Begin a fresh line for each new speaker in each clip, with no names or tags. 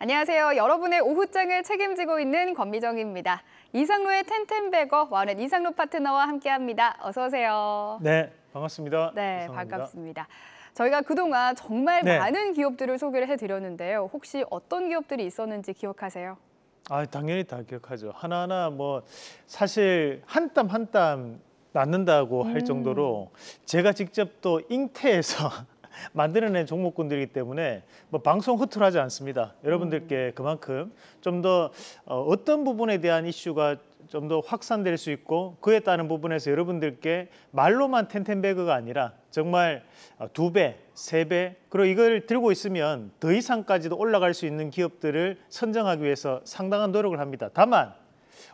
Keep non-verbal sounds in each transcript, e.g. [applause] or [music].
안녕하세요. 여러분의 오후장을 책임지고 있는 권미정입니다. 이상로의 텐텐베거 와넷 이상로 파트너와 함께합니다. 어서 오세요.
네, 반갑습니다. 네, 이상로입니다. 반갑습니다.
저희가 그동안 정말 네. 많은 기업들을 소개를 해드렸는데요. 혹시 어떤 기업들이 있었는지 기억하세요?
아, 당연히 다 기억하죠. 하나하나 뭐 사실 한 땀 한 땀 낳는다고 음. 할 정도로 제가 직접 또 잉태해서 만들어낸 종목군들이기 때문에 뭐 방송 허툴하지 않습니다. 여러분들께 음. 그만큼 좀더 어, 어떤 부분에 대한 이슈가 좀 더 확산될 수 있고 그에 따른 부분에서 여러분들께 말로만 텐텐베그가 아니라 정말 어, 두 배, 세 배, 그리고 이걸 들고 있으면 더 이상까지도 올라갈 수 있는 기업들을 선정하기 위해서 상당한 노력을 합니다. 다만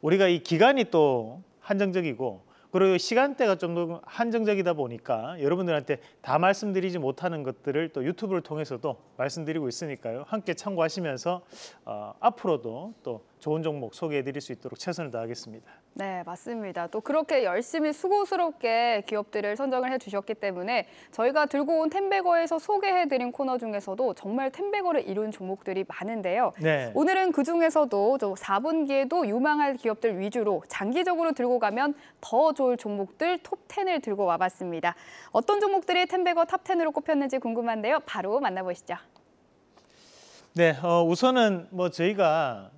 우리가 이 기간이 또 한정적이고 그리고 시간대가 좀 더 한정적이다 보니까 여러분들한테 다 말씀드리지 못하는 것들을 또 유튜브를 통해서도 말씀드리고 있으니까요. 함께 참고하시면서 어, 앞으로도 또 좋은 종목 소개해드릴 수 있도록 최선을 다하겠습니다.
네, 맞습니다. 또 그렇게 열심히 수고스럽게 기업들을 선정을 해주셨기 때문에 저희가 들고 온 텐베거에서 소개해드린 코너 중에서도 정말 텐베거를 이룬 종목들이 많은데요.
네. 오늘은
그중에서도 4분기에도 유망할 기업들 위주로 장기적으로 들고 가면 더 좋을 종목들 톱10을 들고 와봤습니다. 어떤 종목들이 텐베거 탑10으로 꼽혔는지 궁금한데요. 바로 만나보시죠.
네, 어, 우선은 뭐 저희가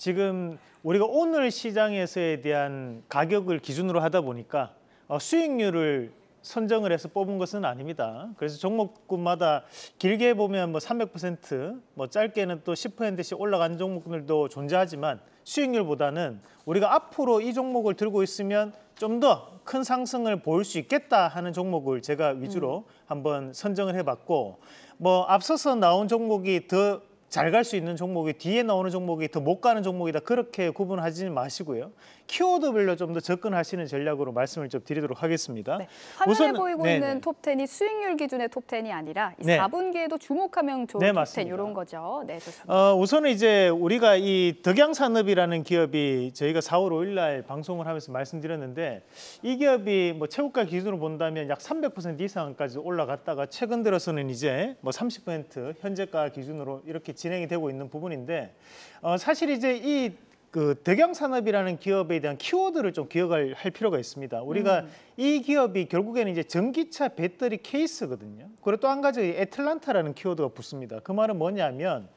지금 우리가 오늘 시장에서에 대한 가격을 기준으로 하다 보니까 어, 수익률을 선정을 해서 뽑은 것은 아닙니다. 그래서 종목군마다 길게 보면 뭐 300%, 뭐 짧게는 또 10%씩 올라간 종목들도 존재하지만 수익률보다는 우리가 앞으로 이 종목을 들고 있으면 좀 더 큰 상승을 보일 수 있겠다 하는 종목을 제가 위주로 음. 한번 선정을 해봤고 뭐 앞서서 나온 종목이 더 잘갈수 있는 종목이 뒤에 나오는 종목이 더 못 가는 종목이다 그렇게 구분하지 마시고요. 키워드별로 좀 더 접근하시는 전략으로 말씀을 좀 드리도록 하겠습니다. 네, 화면에 우선, 보이고 네네. 있는 네.
톱텐이 수익률 기준의 톱텐이 아니라 이 네. 4분기에도 주목하면 좋은 네, 톱텐 이런 거죠. 네, 좋습니다.
어, 우선은 이제 우리가 이 덕양산업이라는 기업이 저희가 4월 5일 날 방송을 하면서 말씀드렸는데 이 기업이 뭐 최고가 기준으로 본다면 약 300% 이상까지 올라갔다가 최근 들어서는 이제 뭐 30% 현재가 기준으로 이렇게 진행이 되고 있는 부분인데 어, 사실 이제 이 그대경산업이라는 기업에 대한 키워드를 좀 기억할 할 필요가 있습니다. 우리가 음. 이 기업이 결국에는 이제 전기차 배터리 케이스거든요. 그리고 또 한 가지 애틀란타라는 키워드가 붙습니다. 그 말은 뭐냐면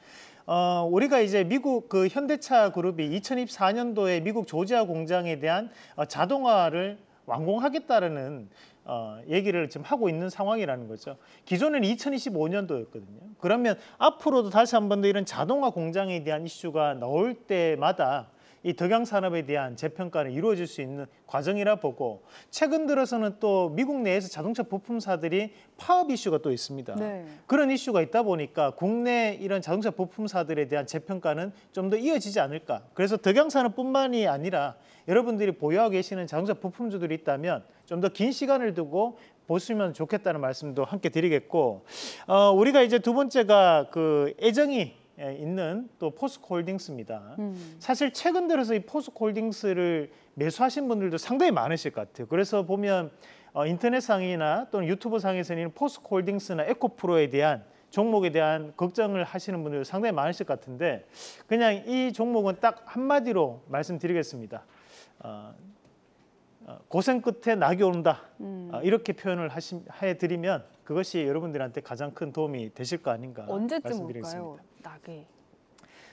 어, 우리가 이제 미국 그 현대차 그룹이 2024년도에 미국 조지아 공장에 대한 어, 자동화를 완공하겠다라는 어, 얘기를 지금 하고 있는 상황이라는 거죠. 기존에는 2025년도였거든요. 그러면 앞으로도 다시 한 번 더 이런 자동화 공장에 대한 이슈가 나올 때마다 이 덕양 산업에 대한 재평가는 이루어질 수 있는 과정이라 보고 최근 들어서는 또 미국 내에서 자동차 부품사들이 파업 이슈가 또 있습니다. 네. 그런 이슈가 있다 보니까 국내 이런 자동차 부품사들에 대한 재평가는 좀 더 이어지지 않을까. 그래서 덕양 산업뿐만이 아니라 여러분들이 보유하고 계시는 자동차 부품주들이 있다면 좀 더 긴 시간을 두고 보시면 좋겠다는 말씀도 함께 드리겠고 어, 우리가 이제 두 번째가 그 애정이 있는 또 포스코홀딩스입니다. 음. 사실 최근 들어서 이 포스코홀딩스를 매수하신 분들도 상당히 많으실 것 같아요. 그래서 보면 어, 인터넷상이나 또는 유튜브상에서는 포스코홀딩스나 에코프로에 대한 종목에 대한 걱정을 하시는 분들 상당히 많으실 것 같은데 그냥 이 종목은 딱 한마디로 말씀드리겠습니다. 어, 어, 고생 끝에 낙이 오른다 음. 아, 이렇게 표현을 하시, 해드리면 그것이 여러분들한테 가장 큰 도움이 되실 거 아닌가 언제쯤 말씀드리겠습니다. 까요 낙이?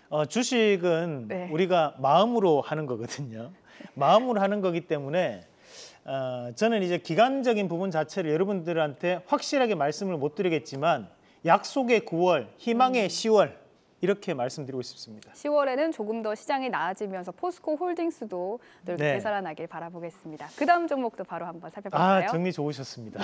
어, 주식은 네. 우리가 마음으로 하는 거거든요. [laughs] 마음으로 하는 거기 때문에 어, 저는 이제 기간적인 부분 자체를 여러분들한테 확실하게 말씀을 못 드리겠지만 약속의 9월, 희망의 음. 10월 이렇게 말씀드리고 싶습니다.
10월에는 조금 더 시장이 나아지면서 포스코 홀딩스도 늘 네. 되살아나길 바라보겠습니다. 그 다음 종목도 바로 한번 살펴볼까요? 아, 정리
좋으셨습니다.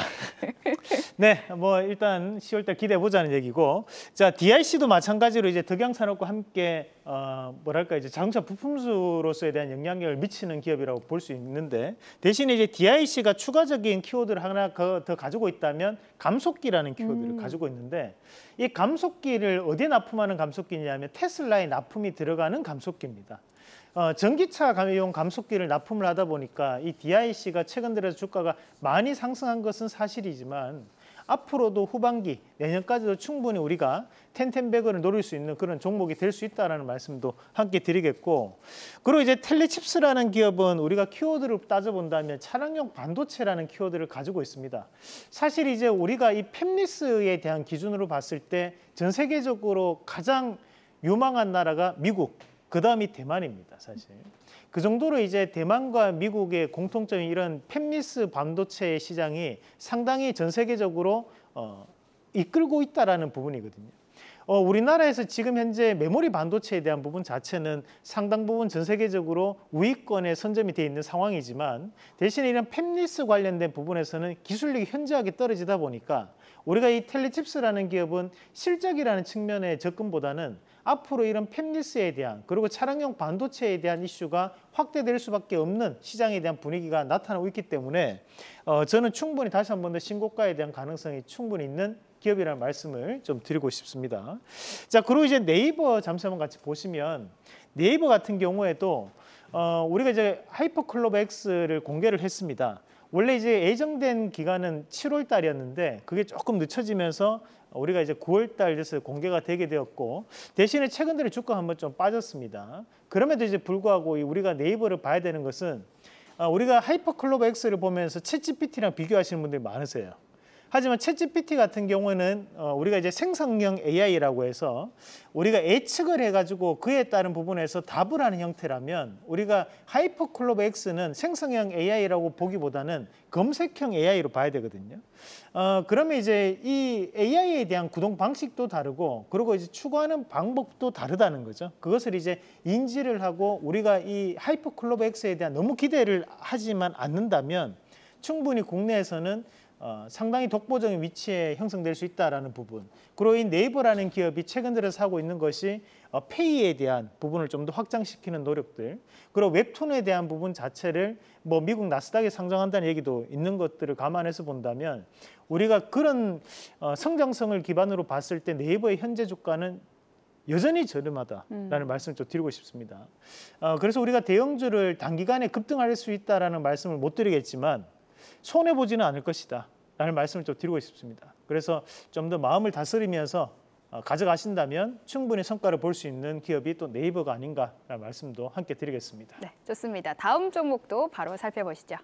[laughs] 네, 뭐 일단 10월달 기대해보자는 얘기고 자, DRC도 마찬가지로 이제 덕양산업과 함께 어, 뭐랄까 이제 자동차 부품수로서에 대한 영향력을 미치는 기업이라고 볼 수 있는데 대신에 이제 DIC가 추가적인 키워드를 하나 더 가지고 있다면 감속기라는 키워드를 음. 가지고 있는데 이 감속기를 어디에 납품하는 감속기냐면 테슬라에 납품이 들어가는 감속기입니다. 어, 전기차 감용 감속기를 납품을 하다 보니까 이 DIC가 최근 들어서 주가가 많이 상승한 것은 사실이지만 앞으로도 후반기 내년까지도 충분히 우리가 텐텐백을 노릴 수 있는 그런 종목이 될 수있다는 말씀도 함께 드리겠고 그리고 이제 텔레칩스라는 기업은 우리가 키워드를 따져본다면 차량용 반도체라는 키워드를 가지고 있습니다. 사실 이제 우리가 이펩리스에 대한 기준으로 봤을 때 전 세계적으로 가장 유망한 나라가 미국, 그 다음이 대만입니다, 사실. 그 정도로 이제 대만과 미국의 공통점이 이런 팹리스 반도체 시장이 상당히 전 세계적으로 어, 이끌고 있다라는 부분이거든요. 어, 우리나라에서 지금 현재 메모리 반도체에 대한 부분 자체는 상당 부분 전 세계적으로 우위권에 선점이 돼 있는 상황이지만 대신에 이런 팹리스 관련된 부분에서는 기술력이 현저하게 떨어지다 보니까 우리가 이텔레칩스라는 기업은 실적이라는 측면의 접근보다는 앞으로 이런 팹리스에 대한 그리고 차량용 반도체에 대한 이슈가 확대될 수밖에 없는 시장에 대한 분위기가 나타나고 있기 때문에 어, 저는 충분히 다시 한 번 더 신고가에 대한 가능성이 충분히 있는 기업이라는 말씀을 좀 드리고 싶습니다. 자, 그리고 이제 네이버 잠시 한번 같이 보시면 네이버 같은 경우에도 어, 우리가 이제 하이퍼클럽 X를 공개를 했습니다. 원래 이제 예정된 기간은 7월 달이었는데 그게 조금 늦춰지면서 우리가 이제 9월 달에서 공개가 되게 되었고 대신에 최근 들어 주가 한번 좀 빠졌습니다. 그럼에도 이제 불구하고 우리가 네이버를 봐야 되는 것은 아, 우리가 하이퍼클로버 X를 보면서 채 g p t 랑 비교하시는 분들이 많으세요. 하지만 챗GPT 같은 경우는 어, 우리가 이제 생성형 AI라고 해서 우리가 예측을 해가지고 그에 따른 부분에서 답을 하는 형태라면 우리가 하이퍼클로버 X는 생성형 AI라고 보기보다는 검색형 AI로 봐야 되거든요. 어, 그러면 이제 이 AI에 대한 구동 방식도 다르고 그리고 이제 추구하는 방법도 다르다는 거죠. 그것을 이제 인지를 하고 우리가 이 하이퍼클로버 X에 대한 너무 기대를 하지만 않는다면 충분히 국내에서는 어, 상당히 독보적인 위치에 형성될 수 있다라는 부분. 그로 인 네이버라는 기업이 최근 들어서 하고 있는 것이 어, 페이에 대한 부분을 좀 더 확장시키는 노력들. 그리고 웹툰에 대한 부분 자체를 뭐 미국 나스닥에 상장한다는 얘기도 있는 것들을 감안해서 본다면 우리가 그런 어, 성장성을 기반으로 봤을 때 네이버의 현재 주가는 여전히 저렴하다라는 음. 말씀을 좀 드리고 싶습니다. 어, 그래서 우리가 대형주를 단기간에 급등할 수 있다라는 말씀을 못 드리겠지만 손해 보지는 않을 것이다. 라는 말씀을 좀 드리고 싶습니다. 그래서 좀 더 마음을 다스리면서 어, 가져가신다면 충분히 성과를 볼 수 있는 기업이 또 네이버가 아닌가라는 말씀도 함께 드리겠습니다.
네, 좋습니다. 다음 종목도 바로 살펴보시죠.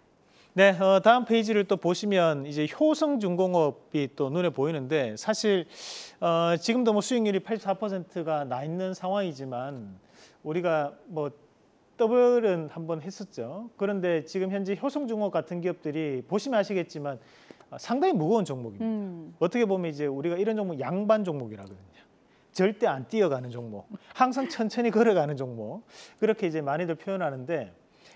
네, 어, 다음 페이지를 또 보시면 이제 효성중공업이 또 눈에 보이는데 사실 어, 지금도 뭐 수익률이 84%가 나 있는 상황이지만 우리가 뭐 더블은 한번 했었죠. 그런데 지금 현재 효성중업 같은 기업들이 보시면 아시겠지만 아, 상당히 무거운 종목입니다. 음. 어떻게 보면 이제 우리가 이런 종목 양반 종목이라거든요. 절대 안 뛰어가는 종목, 항상 천천히 [laughs] 걸어가는 종목 그렇게 이제 많이들 표현하는데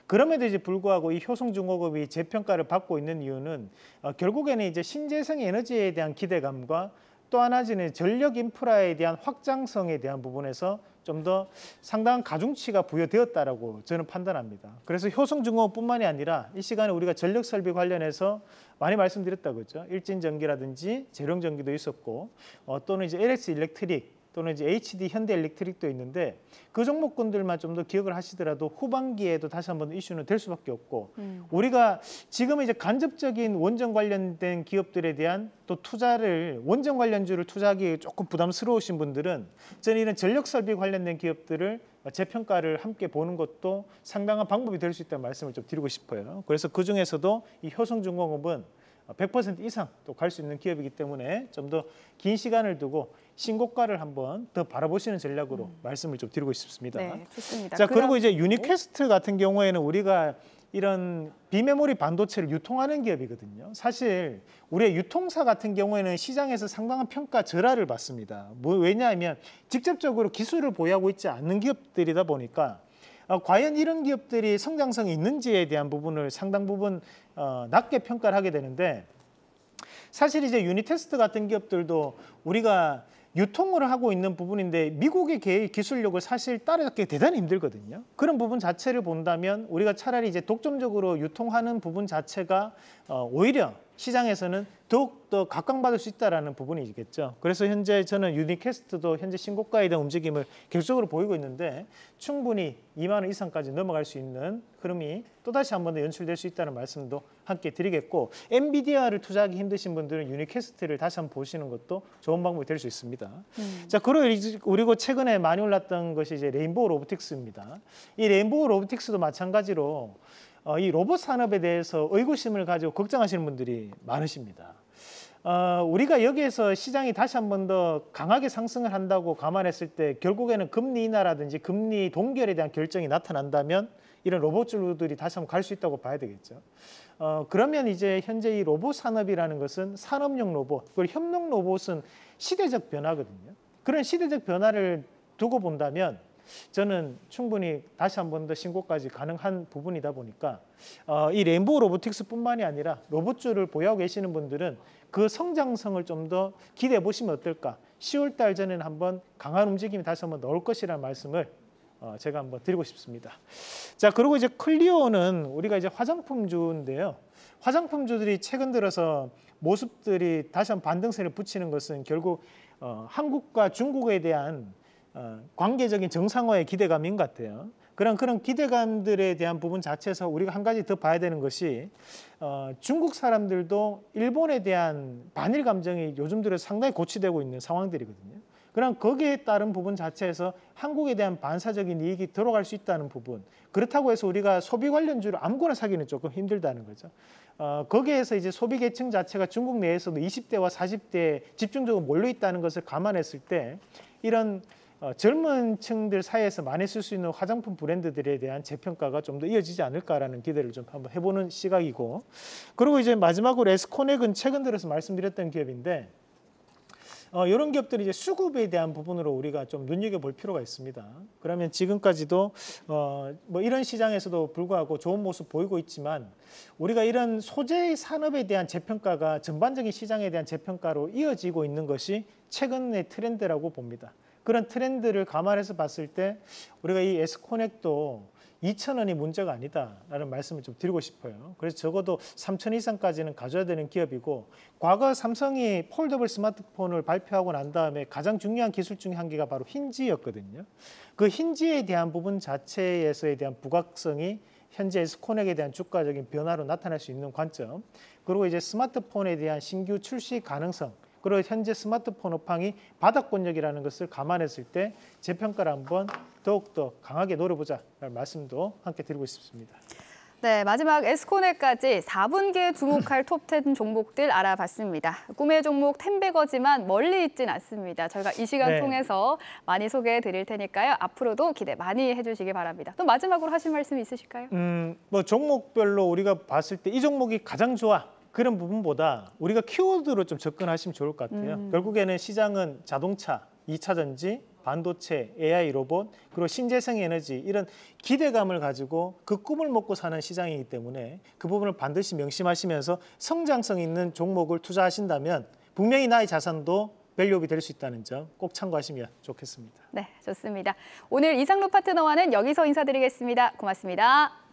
그럼에도 이제 불구하고 이 효성중공업이 재평가를 받고 있는 이유는 어, 결국에는 이제 신재생 에너지에 대한 기대감과 또 하나는 전력 인프라에 대한 확장성에 대한 부분에서 좀더 상당한 가중치가 부여되었다라고 저는 판단합니다. 그래서 효성증공업뿐만이 아니라 이 시간에 우리가 전력 설비 관련해서 많이 말씀드렸다고 했죠. 일진 전기라든지 재룡 전기도 있었고 어, 또는 이제 LX 일렉트릭 또는 이제 HD 현대 엘렉트릭도 있는데 그 종목군들만 좀 더 기억을 하시더라도 후반기에도 다시 한번 이슈는 될 수밖에 없고 음. 우리가 지금 이제 간접적인 원전 관련된 기업들에 대한 또 투자를 원전 관련주를 투자하기 조금 부담스러우신 분들은 저는 이런 전력 설비 관련된 기업들을 재평가를 함께 보는 것도 상당한 방법이 될 수 있다는 말씀을 좀 드리고 싶어요. 그래서 그 중에서도 이 효성중공업은 100% 이상 또 갈 수 있는 기업이기 때문에 좀 더 긴 시간을 두고 신고가를 한번 더 바라보시는 전략으로 음. 말씀을 좀 드리고 싶습니다. 네, 좋습니다. 자, 그리고 이제 네. 유니퀘스트 같은 경우에는 우리가 이런 비메모리 반도체를 유통하는 기업이거든요. 사실 우리의 유통사 같은 경우에는 시장에서 상당한 평가 절하를 받습니다. 뭐 왜냐하면 직접적으로 기술을 보유하고 있지 않는 기업들이다 보니까 어, 과연 이런 기업들이 성장성이 있는지에 대한 부분을 상당 부분 어, 낮게 평가를 하게 되는데 사실 이제 유니테스트 같은 기업들도 우리가 유통을 하고 있는 부분인데 미국의 개의 기술력을 사실 따라잡기 대단히 힘들거든요. 그런 부분 자체를 본다면 우리가 차라리 이제 독점적으로 유통하는 부분 자체가 어, 오히려 시장에서는 더욱더 각광받을 수 있다는 부분이 겠죠 그래서 현재 저는 유니캐스트도 현재 신고가에 대한 움직임을 계속적으로 보이고 있는데 충분히 2만 원 이상까지 넘어갈 수 있는 흐름이 또다시 한 번 더 연출될 수 있다는 말씀도 함께 드리겠고 엔비디아를 투자하기 힘드신 분들은 유니캐스트를 다시 한 번 보시는 것도 좋은 방법이 될 수 있습니다. 음. 자, 그리고 최근에 많이 올랐던 것이 이제 레인보우 로보틱스입니다. 이 레인보우 로보틱스도 마찬가지로 어, 이 로봇 산업에 대해서 의구심을 가지고 걱정하시는 분들이 많으십니다. 어, 우리가 여기에서 시장이 다시 한번 더 강하게 상승을 한다고 감안했을 때 결국에는 금리 인하라든지 금리 동결에 대한 결정이 나타난다면 이런 로봇주들이 다시 한번 갈 수 있다고 봐야 되겠죠. 어, 그러면 이제 현재 이 로봇 산업이라는 것은 산업용 로봇 그리고 협력 로봇은 시대적 변화거든요. 그런 시대적 변화를 두고 본다면 저는 충분히 다시 한 번 더 신고까지 가능한 부분이다 보니까 어, 이 레인보우 로보틱스뿐만이 아니라 로봇줄을 보유하고 계시는 분들은 그 성장성을 좀 더 기대해 보시면 어떨까 10월 달 전에는 한번 강한 움직임이 다시 한번 넣을 것이라는 말씀을 어, 제가 한번 드리고 싶습니다. 자, 그리고 이제 클리오는 우리가 이제 화장품주인데요. 화장품주들이 최근 들어서 모습들이 다시 한번 반등세를 붙이는 것은 결국 어, 한국과 중국에 대한 어, 관계적인 정상화의 기대감인 것 같아요. 그런 그런 기대감들에 대한 부분 자체에서 우리가 한 가지 더 봐야 되는 것이 어, 중국 사람들도 일본에 대한 반일 감정이 요즘 들어 상당히 고취되고 있는 상황들이거든요. 그럼 거기에 따른 부분 자체에서 한국에 대한 반사적인 이익이 들어갈 수 있다는 부분 그렇다고 해서 우리가 소비 관련주를 아무거나 사기는 조금 힘들다는 거죠. 어, 거기에서 이제 소비 계층 자체가 중국 내에서도 20대와 40대에 집중적으로 몰려 있다는 것을 감안했을 때 이런 어, 젊은 층들 사이에서 많이 쓸 수 있는 화장품 브랜드들에 대한 재평가가 좀 더 이어지지 않을까라는 기대를 좀 한번 해보는 시각이고 그리고 이제 마지막으로 에스코넥은 최근 들어서 말씀드렸던 기업인데 어, 이런 기업들이 이제 수급에 대한 부분으로 우리가 좀 눈여겨볼 필요가 있습니다. 그러면 지금까지도 어, 뭐 이런 시장에서도 불구하고 좋은 모습 보이고 있지만 우리가 이런 소재 산업에 대한 재평가가 전반적인 시장에 대한 재평가로 이어지고 있는 것이 최근의 트렌드라고 봅니다. 그런 트렌드를 감안해서 봤을 때 우리가 이 에스코넥도 2천원이 문제가 아니다라는 말씀을 좀 드리고 싶어요. 그래서 적어도 3천 이상까지는 가져야 되는 기업이고 과거 삼성이 폴더블 스마트폰을 발표하고 난 다음에 가장 중요한 기술 중에 한 개가 바로 힌지였거든요. 그 힌지에 대한 부분 자체에서에 대한 부각성이 현재 에스코넥에 대한 주가적인 변화로 나타날 수 있는 관점 그리고 이제 스마트폰에 대한 신규 출시 가능성 그리고 현재 스마트폰 업황이 바닥권역이라는 것을 감안했을 때 재평가를 한번 더욱더 강하게 노려보자라는 말씀도 함께 드리고 싶습니다.
네, 마지막 에스코네까지 4분기에 주목할 [laughs] 톱10 종목들 알아봤습니다. 꿈의 종목 텐베거지만 멀리 있진 않습니다. 저희가 이 시간 네. 통해서 많이 소개해 드릴 테니까요. 앞으로도 기대 많이 해주시기 바랍니다. 또 마지막으로 하실 말씀 있으실까요?
음, 뭐 종목별로 우리가 봤을 때 이 종목이 가장 좋아 그런 부분보다 우리가 키워드로 좀 접근하시면 좋을 것 같아요. 음. 결국에는 시장은 자동차, 2차 전지, 반도체, AI 로봇, 그리고 신재생 에너지 이런 기대감을 가지고 그 꿈을 먹고 사는 시장이기 때문에 그 부분을 반드시 명심하시면서 성장성 있는 종목을 투자하신다면 분명히 나의 자산도 밸류업이 될 수 있다는 점 꼭 참고하시면 좋겠습니다.
네, 좋습니다. 오늘 이상로 파트너와는 여기서 인사드리겠습니다. 고맙습니다.